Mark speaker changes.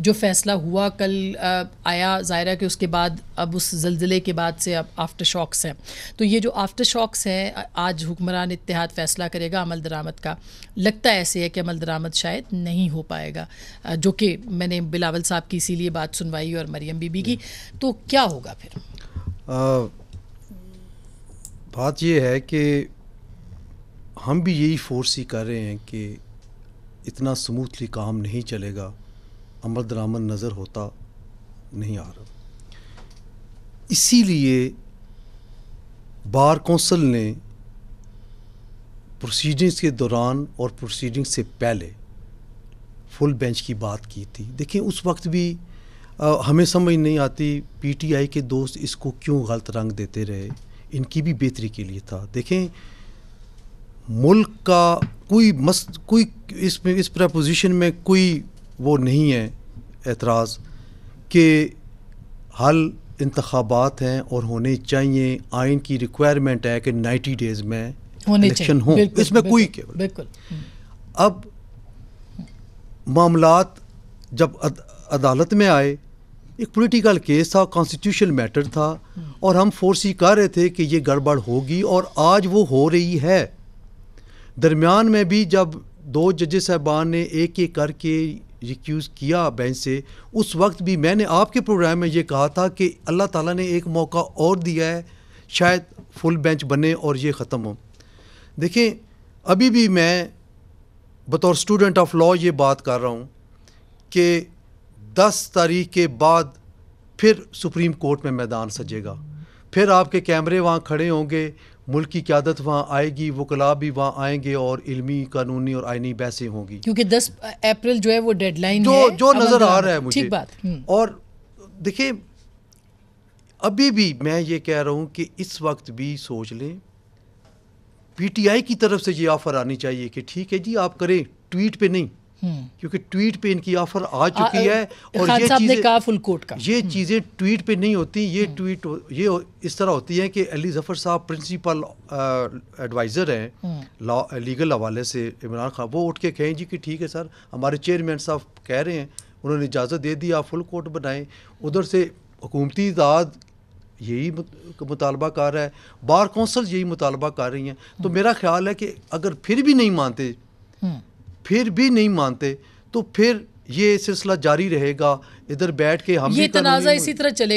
Speaker 1: जो फैसला हुआ कल आया ज़ाहिर कि उसके बाद अब उस जलजिले के बाद से अब आफ्टर शॉक्स हैं तो ये जो आफ्टर शॉक्स हैं आज हुक्मरान इतिहाद फैसला करेगा अमल दरामद का लगता ऐसे है कि अमल दरामद शायद नहीं हो पाएगा जो कि मैंने बिलावल साहब की इसीलिए बात सुनवाई और मरियम बीबी की तो क्या होगा फिर आ, बात यह है कि हम भी यही फोर्स ही कर रहे हैं कि इतना स्मूथली काम नहीं चलेगा अमर दरामद नज़र होता नहीं आ रहा इसीलिए बार कौंसल ने प्रोसीडिंग्स के दौरान और प्रोसीडिंग से पहले फुल बेंच की बात की थी देखिए उस वक्त भी आ, हमें समझ नहीं आती पीटीआई के दोस्त इसको क्यों गलत रंग देते रहे इनकी भी बेहतरी के लिए था देखें मुल्क का कोई मस्त कोई इसमें इस प्रपोजिशन में कोई वो नहीं है एतराज़ कि हल इंतबात हैं और होने चाहिए आइन की रिक्वायरमेंट है कि नाइन्टी डेज़ में
Speaker 2: इलेक्शन हो
Speaker 1: इसमें कोई केवल बिल्कुल अब मामला जब अद, अदालत में आए एक पॉलिटिकल केस था कॉन्स्टिट्यूशन मैटर था हम्म। और हम फोर्सी कर रहे थे कि ये गड़बड़ होगी और आज वो हो रही है दरमियान में भी जब दो जजे साहबान ने एक एक करके रिक्यूज़ किया बेंच से उस वक्त भी मैंने आपके प्रोग्राम में ये कहा था कि अल्लाह ताला ने एक मौका और दिया है शायद फुल बेंच बने और ये ख़त्म हो देखें अभी भी मैं बतौर स्टूडेंट ऑफ लॉ ये बात कर रहा हूँ कि 10 तारीख के बाद फिर सुप्रीम कोर्ट में मैदान सजेगा फिर आपके कैमरे वहाँ खड़े होंगे मुल्क की क्यादत वहाँ आएगी वकला भी वहाँ आएंगे और इलमी कानूनी और आइनी बहसें होंगी क्योंकि 10 अप्रैल जो है वो डेडलाइन जो है, जो नज़र आ रहा है मुझे ठीक बात हम्म। और देखिए अभी भी मैं ये कह रहा हूँ कि इस वक्त भी सोच लें पीटीआई की तरफ से ये ऑफ़र आनी चाहिए कि ठीक है जी आप करें ट्वीट पे नहीं क्योंकि ट्वीट पे इनकी ऑफर आ चुकी आ, है और ये चीजें कहा फुल कोर्ट का ये हम्म। चीज़ें ट्वीट पे नहीं होती ये हम्म। ट्वीट ये इस तरह होती है कि अली जफर साहब प्रिंसिपल एडवाइज़र हैं लॉ हम्म। लीगल हवाले से इमरान खान वो उठ के कहें जी कि ठीक है सर हमारे चेयरमैन साहब कह रहे हैं उन्होंने इजाज़त दे दी आप फुल कोर्ट बनाएं उधर से हुकूमती इजाद यही मुतालबा कर रहा है बार कौंसल यही मुतालबा कर रही हैं तो मेरा ख्याल है कि अगर फिर भी नहीं मानते फिर भी नहीं मानते तो फिर ये सिलसिला जारी रहेगा इधर बैठ के हम ये तनाजा इसी तरह चलेगा